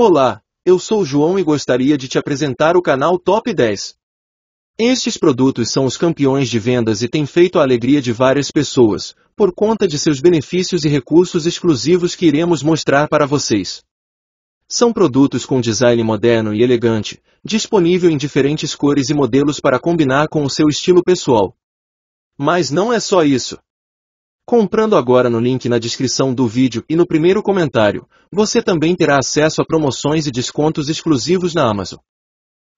Olá, eu sou João e gostaria de te apresentar o canal Top 10. Estes produtos são os campeões de vendas e têm feito a alegria de várias pessoas, por conta de seus benefícios e recursos exclusivos que iremos mostrar para vocês. São produtos com design moderno e elegante, disponível em diferentes cores e modelos para combinar com o seu estilo pessoal. Mas não é só isso. Comprando agora no link na descrição do vídeo e no primeiro comentário, você também terá acesso a promoções e descontos exclusivos na Amazon.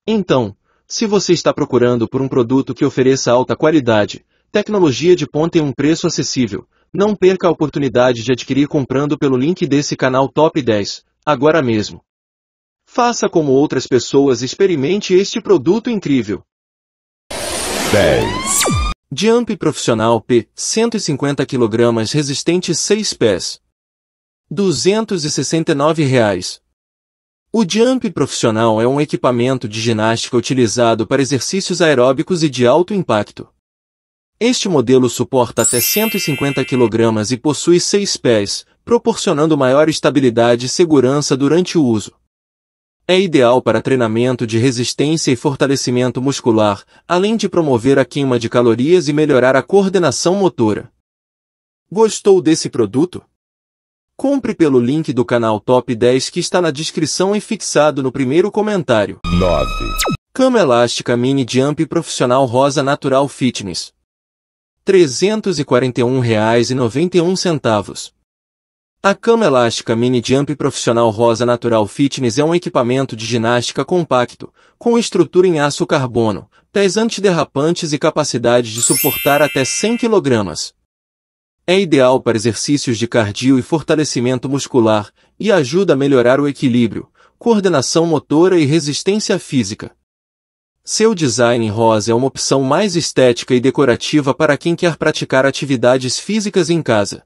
Então, se você está procurando por um produto que ofereça alta qualidade, tecnologia de ponta e um preço acessível, não perca a oportunidade de adquirir comprando pelo link desse canal Top 10, agora mesmo. Faça como outras pessoas e experimente este produto incrível. 10 Jump profissional P, 150 kg resistente 6 pés. R$ 269. Reais. O jump profissional é um equipamento de ginástica utilizado para exercícios aeróbicos e de alto impacto. Este modelo suporta até 150 kg e possui seis pés, proporcionando maior estabilidade e segurança durante o uso é ideal para treinamento de resistência e fortalecimento muscular, além de promover a queima de calorias e melhorar a coordenação motora. Gostou desse produto? Compre pelo link do canal Top 10 que está na descrição e fixado no primeiro comentário. 9. Cama elástica mini jump profissional rosa natural fitness. R$ 341,91. A cama elástica Mini Jump Profissional Rosa Natural Fitness é um equipamento de ginástica compacto, com estrutura em aço carbono, pés antiderrapantes e capacidade de suportar até 100 kg. É ideal para exercícios de cardio e fortalecimento muscular e ajuda a melhorar o equilíbrio, coordenação motora e resistência física. Seu design rosa é uma opção mais estética e decorativa para quem quer praticar atividades físicas em casa.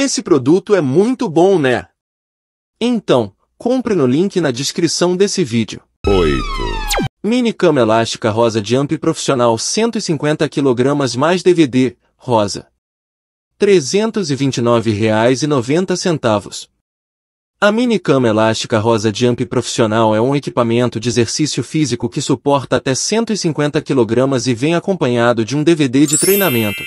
Esse produto é muito bom, né? Então, compre no link na descrição desse vídeo. 8. Mini cama elástica rosa de Amp Profissional 150 kg mais DVD, rosa. R$ 329,90. A mini cama elástica rosa Jump Profissional é um equipamento de exercício físico que suporta até 150 kg e vem acompanhado de um DVD de treinamento.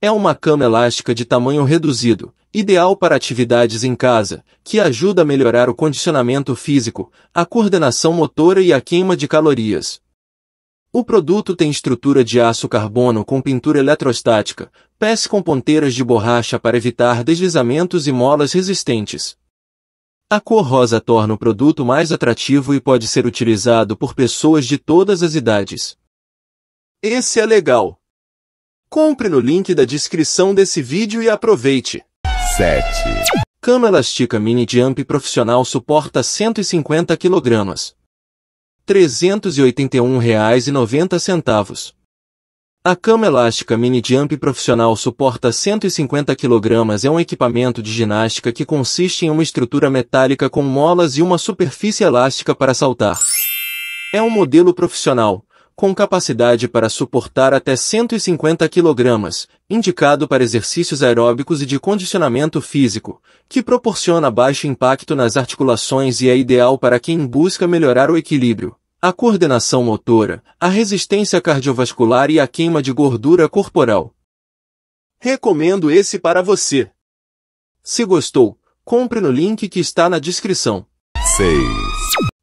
É uma cama elástica de tamanho reduzido, ideal para atividades em casa, que ajuda a melhorar o condicionamento físico, a coordenação motora e a queima de calorias. O produto tem estrutura de aço carbono com pintura eletrostática, pés com ponteiras de borracha para evitar deslizamentos e molas resistentes. A cor rosa torna o produto mais atrativo e pode ser utilizado por pessoas de todas as idades. Esse é legal! Compre no link da descrição desse vídeo e aproveite. 7. Cama elástica mini jump profissional suporta 150 kg. R$ 381,90. A cama elástica mini jump profissional suporta 150 kg é um equipamento de ginástica que consiste em uma estrutura metálica com molas e uma superfície elástica para saltar. É um modelo profissional, com capacidade para suportar até 150 kg, indicado para exercícios aeróbicos e de condicionamento físico, que proporciona baixo impacto nas articulações e é ideal para quem busca melhorar o equilíbrio, a coordenação motora, a resistência cardiovascular e a queima de gordura corporal. Recomendo esse para você. Se gostou, compre no link que está na descrição. Sei.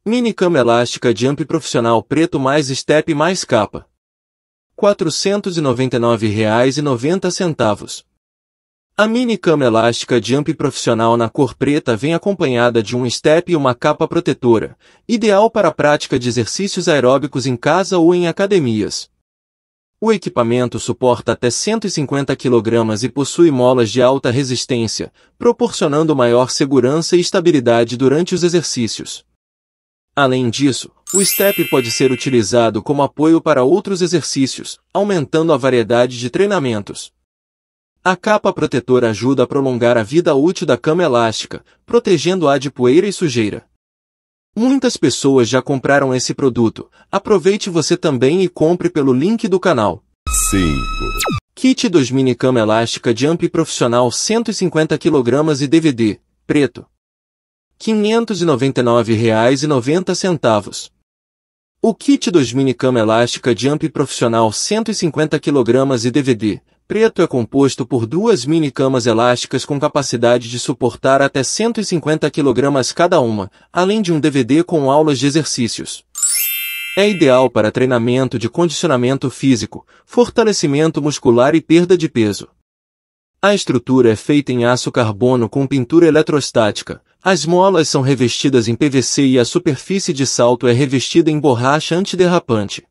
Mini cama elástica Jump profissional preto mais step mais capa. R$ 499,90. A mini cama elástica Jump profissional na cor preta vem acompanhada de um step e uma capa protetora, ideal para a prática de exercícios aeróbicos em casa ou em academias. O equipamento suporta até 150 kg e possui molas de alta resistência, proporcionando maior segurança e estabilidade durante os exercícios. Além disso, o STEP pode ser utilizado como apoio para outros exercícios, aumentando a variedade de treinamentos. A capa protetora ajuda a prolongar a vida útil da cama elástica, protegendo-a de poeira e sujeira. Muitas pessoas já compraram esse produto. Aproveite você também e compre pelo link do canal. 5. Kit 2 Mini Cama Elástica Jump Profissional 150 kg e DVD, preto. 599,90. O kit 2 mini cama elástica Jump Profissional 150 kg e DVD preto é composto por duas mini camas elásticas com capacidade de suportar até 150 kg cada uma, além de um DVD com aulas de exercícios. É ideal para treinamento de condicionamento físico, fortalecimento muscular e perda de peso. A estrutura é feita em aço carbono com pintura eletrostática, as molas são revestidas em PVC e a superfície de salto é revestida em borracha antiderrapante.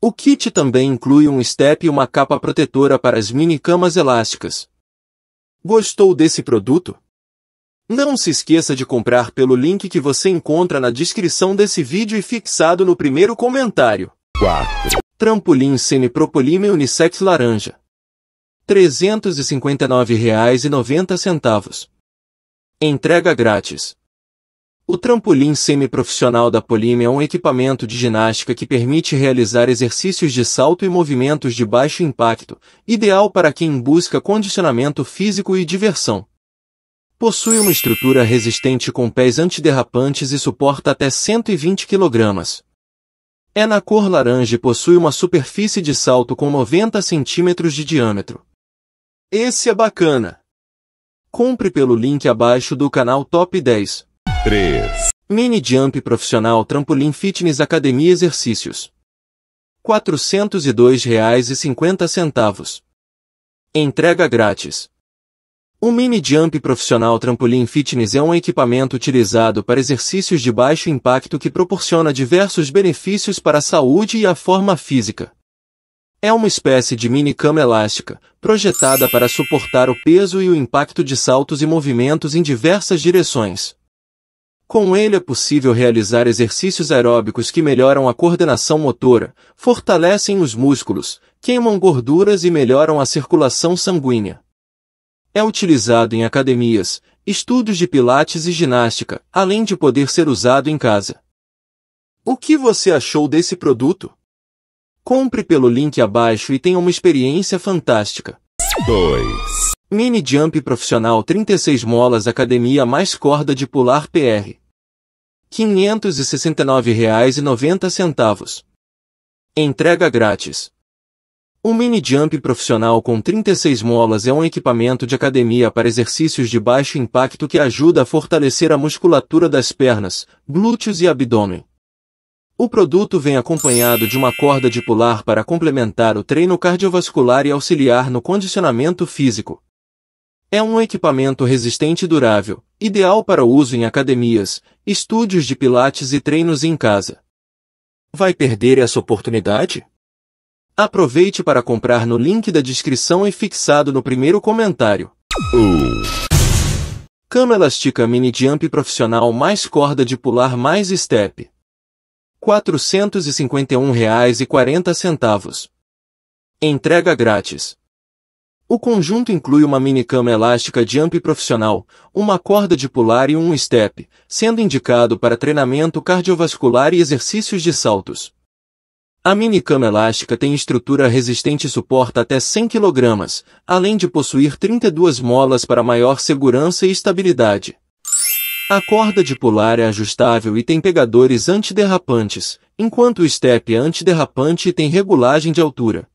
O kit também inclui um step e uma capa protetora para as mini camas elásticas. Gostou desse produto? Não se esqueça de comprar pelo link que você encontra na descrição desse vídeo e fixado no primeiro comentário. 4. Trampolim semipropolímero Unisex laranja. R$ 359,90. Entrega grátis. O trampolim semiprofissional da Polime é um equipamento de ginástica que permite realizar exercícios de salto e movimentos de baixo impacto, ideal para quem busca condicionamento físico e diversão. Possui uma estrutura resistente com pés antiderrapantes e suporta até 120 kg. É na cor laranja e possui uma superfície de salto com 90 cm de diâmetro. Esse é bacana! Compre pelo link abaixo do canal Top 10. 3. Mini Jump Profissional Trampolim Fitness Academia Exercícios. R$ 402,50. Entrega grátis. O Mini Jump Profissional Trampolim Fitness é um equipamento utilizado para exercícios de baixo impacto que proporciona diversos benefícios para a saúde e a forma física. É uma espécie de mini cama elástica, projetada para suportar o peso e o impacto de saltos e movimentos em diversas direções. Com ele é possível realizar exercícios aeróbicos que melhoram a coordenação motora, fortalecem os músculos, queimam gorduras e melhoram a circulação sanguínea. É utilizado em academias, estudos de pilates e ginástica, além de poder ser usado em casa. O que você achou desse produto? Compre pelo link abaixo e tenha uma experiência fantástica. 2. Mini Jump Profissional 36 molas Academia mais corda de pular PR. R$ 569,90. Entrega grátis. O mini jump profissional com 36 molas é um equipamento de academia para exercícios de baixo impacto que ajuda a fortalecer a musculatura das pernas, glúteos e abdômen. O produto vem acompanhado de uma corda de pular para complementar o treino cardiovascular e auxiliar no condicionamento físico. É um equipamento resistente e durável, ideal para uso em academias, estúdios de pilates e treinos em casa. Vai perder essa oportunidade? Aproveite para comprar no link da descrição e fixado no primeiro comentário. Uh. Cama elástica mini jump profissional mais corda de pular mais step. R$ reais e centavos. Entrega grátis. O conjunto inclui uma minicama elástica de amp profissional, uma corda de pular e um step, sendo indicado para treinamento cardiovascular e exercícios de saltos. A minicama elástica tem estrutura resistente e suporta até 100 kg, além de possuir 32 molas para maior segurança e estabilidade. A corda de pular é ajustável e tem pegadores antiderrapantes, enquanto o step é antiderrapante e tem regulagem de altura.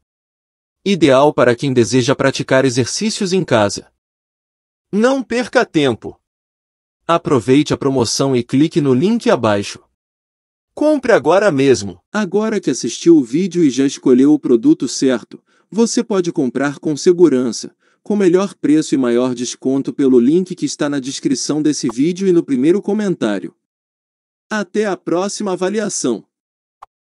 Ideal para quem deseja praticar exercícios em casa. Não perca tempo! Aproveite a promoção e clique no link abaixo. Compre agora mesmo! Agora que assistiu o vídeo e já escolheu o produto certo, você pode comprar com segurança com melhor preço e maior desconto pelo link que está na descrição desse vídeo e no primeiro comentário. Até a próxima avaliação!